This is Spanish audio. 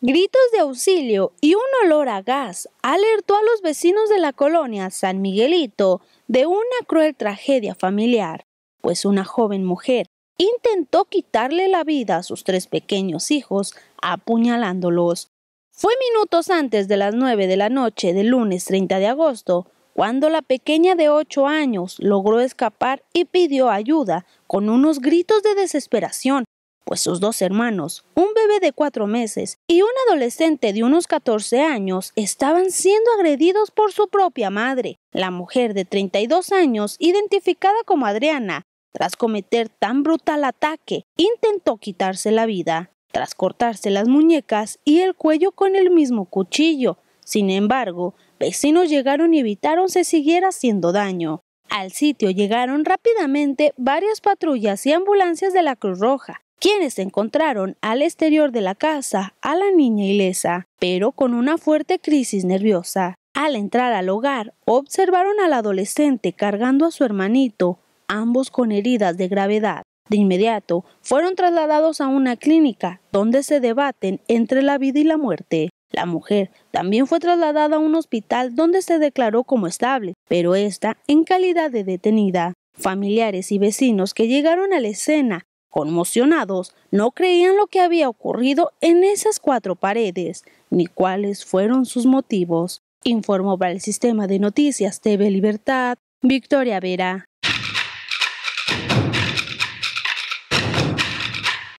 Gritos de auxilio y un olor a gas alertó a los vecinos de la colonia San Miguelito de una cruel tragedia familiar, pues una joven mujer intentó quitarle la vida a sus tres pequeños hijos apuñalándolos. Fue minutos antes de las nueve de la noche del lunes 30 de agosto cuando la pequeña de ocho años logró escapar y pidió ayuda con unos gritos de desesperación pues sus dos hermanos, un bebé de cuatro meses y un adolescente de unos 14 años, estaban siendo agredidos por su propia madre, la mujer de 32 años, identificada como Adriana. Tras cometer tan brutal ataque, intentó quitarse la vida, tras cortarse las muñecas y el cuello con el mismo cuchillo. Sin embargo, vecinos llegaron y evitaron se siguiera haciendo daño. Al sitio llegaron rápidamente varias patrullas y ambulancias de la Cruz Roja, quienes encontraron al exterior de la casa a la niña ilesa, pero con una fuerte crisis nerviosa. Al entrar al hogar, observaron al adolescente cargando a su hermanito, ambos con heridas de gravedad. De inmediato, fueron trasladados a una clínica donde se debaten entre la vida y la muerte. La mujer también fue trasladada a un hospital donde se declaró como estable, pero esta en calidad de detenida. Familiares y vecinos que llegaron a la escena Conmocionados, no creían lo que había ocurrido en esas cuatro paredes, ni cuáles fueron sus motivos, informó para el sistema de noticias TV Libertad Victoria Vera.